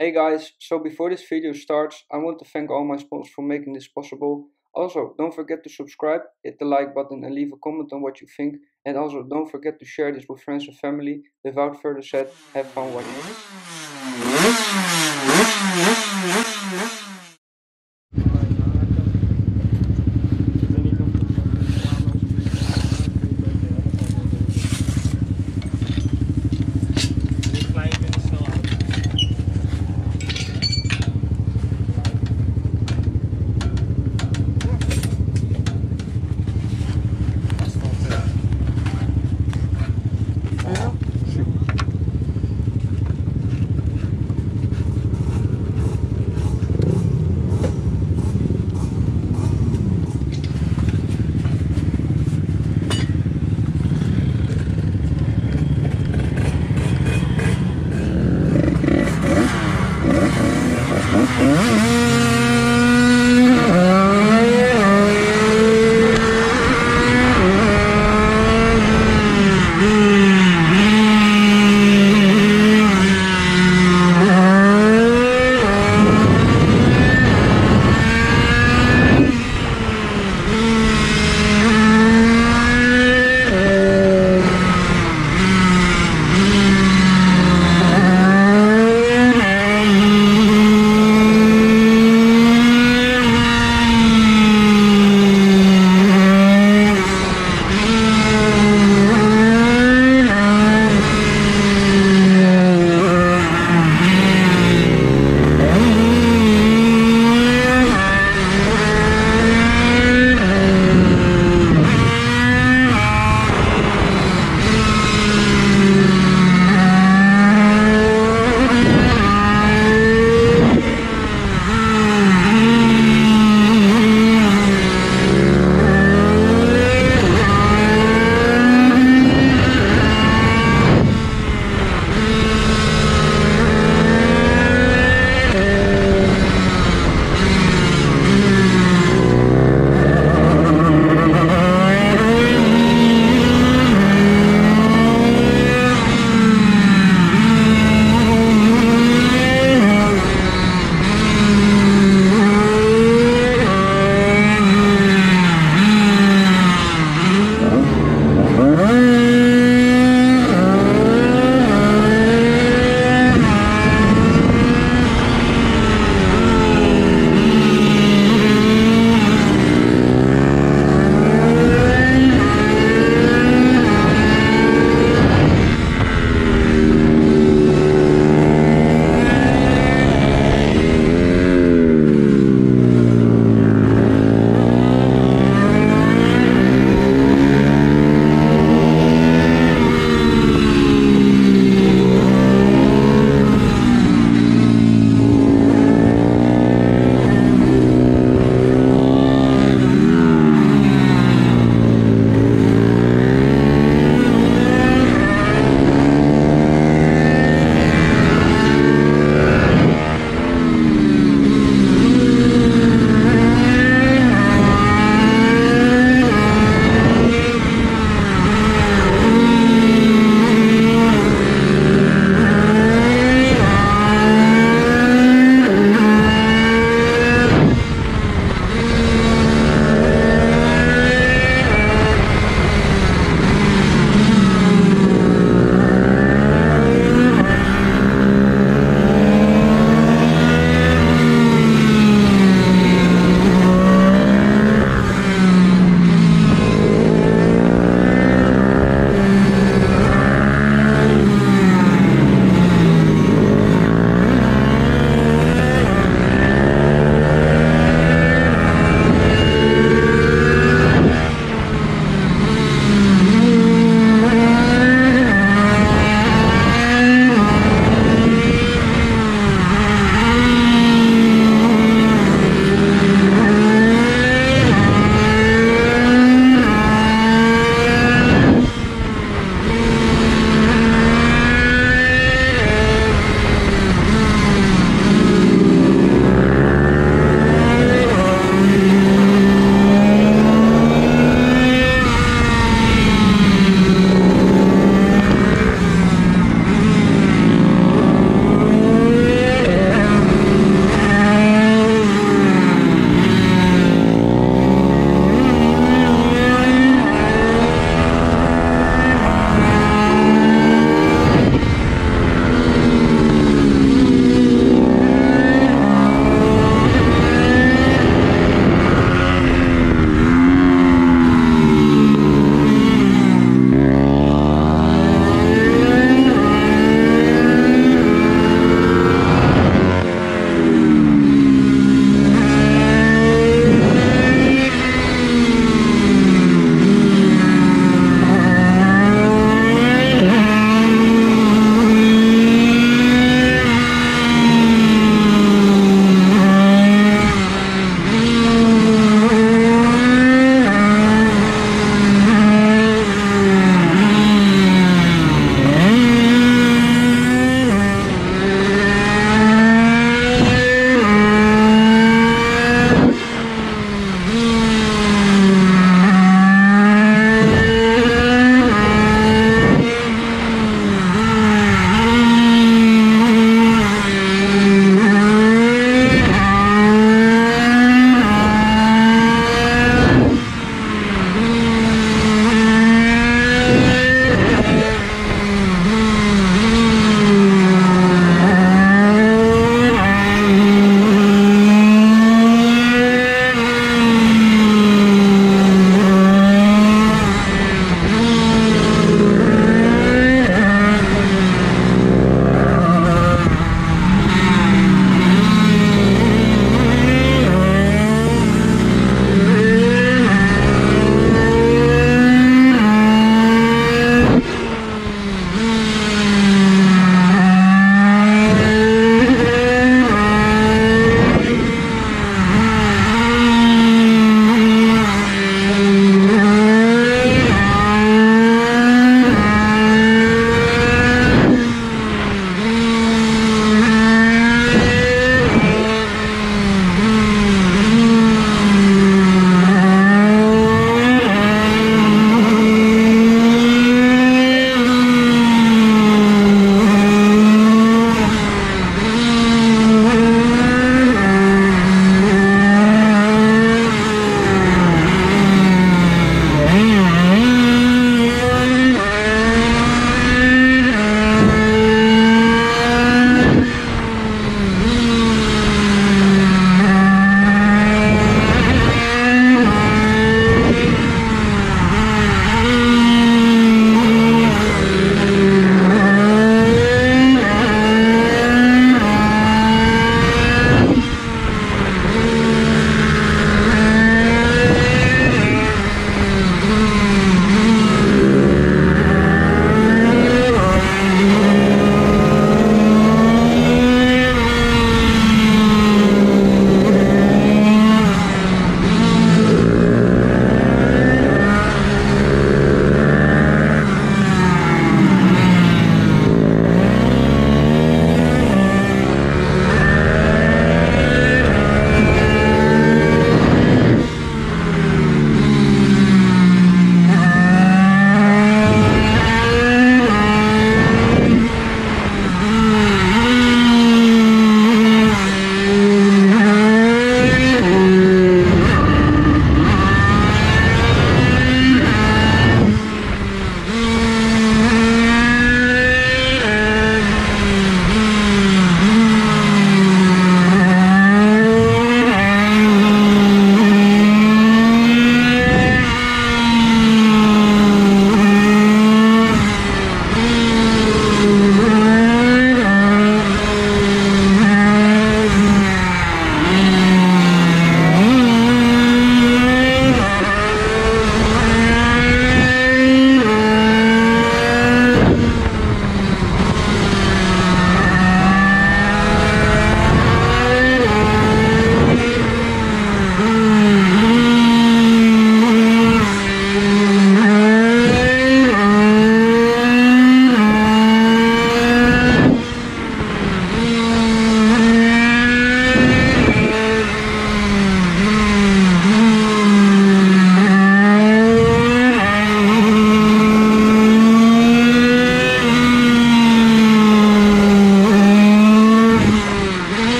Hey guys, so before this video starts, I want to thank all my sponsors for making this possible. Also, don't forget to subscribe, hit the like button and leave a comment on what you think. And also, don't forget to share this with friends and family. Without further said, have fun watching.